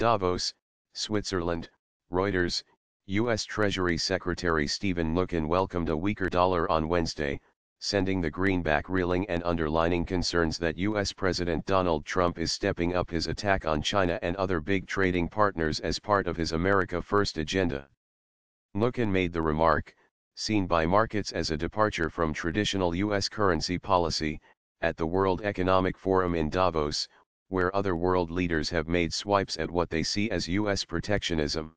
Davos, Switzerland, Reuters, U.S. Treasury Secretary Stephen Mnuchin welcomed a weaker dollar on Wednesday, sending the greenback reeling and underlining concerns that U.S. President Donald Trump is stepping up his attack on China and other big trading partners as part of his America First agenda. Mnuchin made the remark, seen by markets as a departure from traditional U.S. currency policy, at the World Economic Forum in Davos, where other world leaders have made swipes at what they see as U.S. protectionism.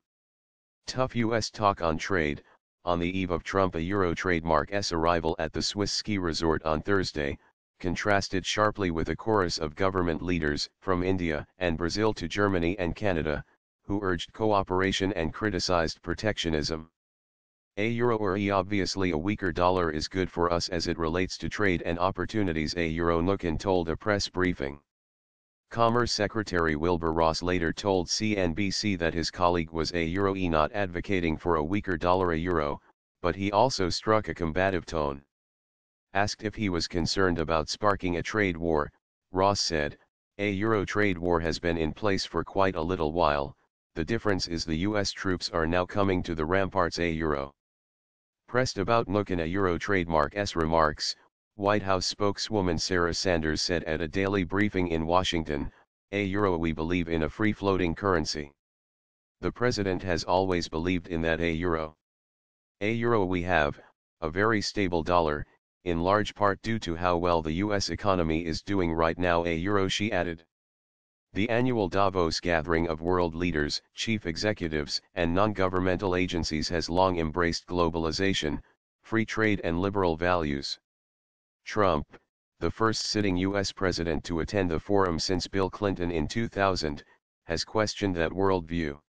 Tough U.S. talk on trade, on the eve of Trump a Euro s arrival at the Swiss ski resort on Thursday, contrasted sharply with a chorus of government leaders from India and Brazil to Germany and Canada, who urged cooperation and criticized protectionism. A euro or e obviously a weaker dollar is good for us as it relates to trade and opportunities a euro and told a press briefing. Commerce Secretary Wilbur Ross later told CNBC that his colleague was a Euroe not advocating for a weaker dollar a euro, but he also struck a combative tone. Asked if he was concerned about sparking a trade war, Ross said, a euro trade war has been in place for quite a little while, the difference is the US troops are now coming to the ramparts a euro. Pressed about looking a euro trademark s remarks, White House spokeswoman Sarah Sanders said at a daily briefing in Washington, A euro we believe in a free-floating currency. The president has always believed in that a euro. A euro we have, a very stable dollar, in large part due to how well the U.S. economy is doing right now a euro she added. The annual Davos gathering of world leaders, chief executives and non-governmental agencies has long embraced globalization, free trade and liberal values. Trump, the first sitting U.S. president to attend the forum since Bill Clinton in 2000, has questioned that worldview.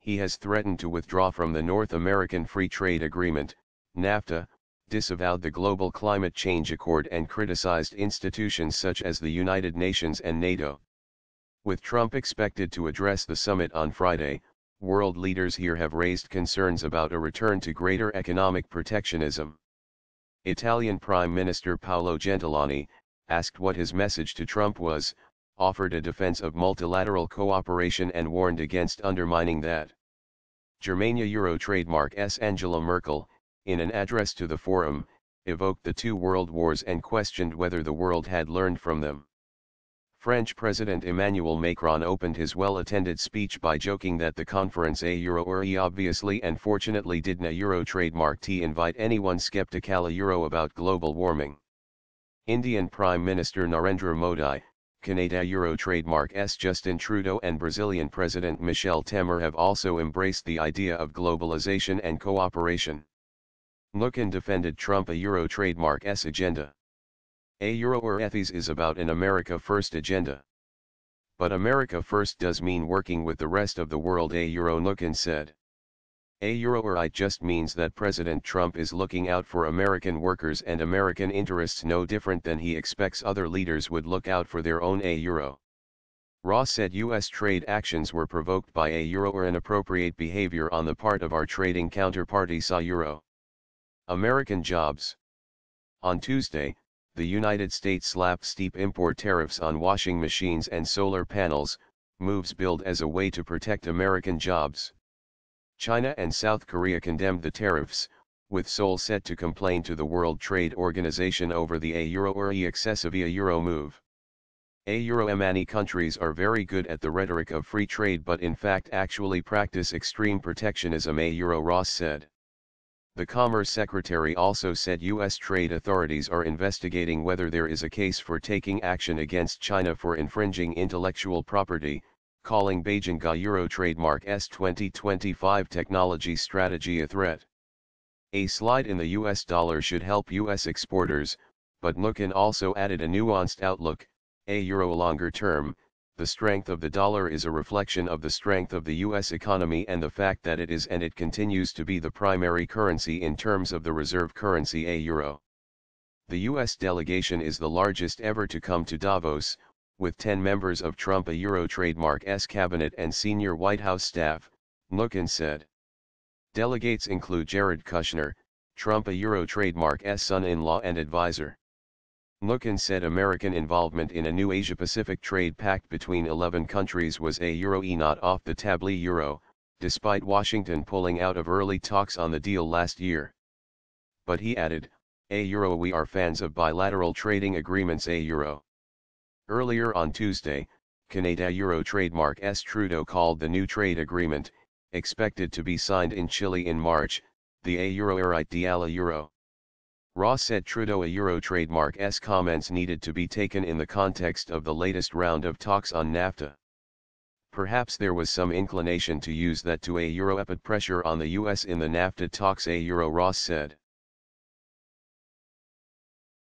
He has threatened to withdraw from the North American Free Trade Agreement, NAFTA, disavowed the Global Climate Change Accord and criticized institutions such as the United Nations and NATO. With Trump expected to address the summit on Friday, world leaders here have raised concerns about a return to greater economic protectionism. Italian Prime Minister Paolo Gentiloni, asked what his message to Trump was, offered a defense of multilateral cooperation and warned against undermining that. Germania Euro trademark S. Angela Merkel, in an address to the forum, evoked the two world wars and questioned whether the world had learned from them. French President Emmanuel Macron opened his well-attended speech by joking that the conference a euro or e obviously and fortunately didn't a euro trademark t invite anyone skeptical a euro about global warming. Indian Prime Minister Narendra Modi, Canada euro trademark s Justin Trudeau and Brazilian President Michel Temer have also embraced the idea of globalization and cooperation. Nukin defended Trump a euro trademark s agenda. A Euro or Ethies is about an America First agenda. But America First does mean working with the rest of the world A Euro Nukin said. A Euro or I just means that President Trump is looking out for American workers and American interests no different than he expects other leaders would look out for their own A Euro. Ross said U.S. trade actions were provoked by a euro or inappropriate behavior on the part of our trading counterparty saw euro. American jobs. On Tuesday, the United States slapped steep import tariffs on washing machines and solar panels, moves billed as a way to protect American jobs. China and South Korea condemned the tariffs, with Seoul set to complain to the World Trade Organization over the a euro or e excessive e euro move. A euro many countries are very good at the rhetoric of free trade but in fact actually practice extreme protectionism a euro Ross said. The Commerce Secretary also said U.S. trade authorities are investigating whether there is a case for taking action against China for infringing intellectual property, calling Beijing Euro trademark S2025 technology strategy a threat. A slide in the US dollar should help US exporters, but Nukin also added a nuanced outlook, a euro longer term, the strength of the dollar is a reflection of the strength of the U.S. economy and the fact that it is and it continues to be the primary currency in terms of the reserve currency a euro. The U.S. delegation is the largest ever to come to Davos, with 10 members of Trump a euro trademark S cabinet and senior White House staff, Nukin said. Delegates include Jared Kushner, Trump a euro trademark S son-in-law and advisor. Lukin said American involvement in a new Asia-Pacific trade pact between 11 countries was a euro-e not off the table euro, despite Washington pulling out of early talks on the deal last year. But he added, a euro we are fans of bilateral trading agreements a euro. Earlier on Tuesday, Canada Euro trademark S. Trudeau called the new trade agreement, expected to be signed in Chile in March, the A Euro Eurite de la Euro. Ross said Trudeau a Euro s comments needed to be taken in the context of the latest round of talks on NAFTA. Perhaps there was some inclination to use that to a Euro pressure on the US in the NAFTA talks a Euro Ross said.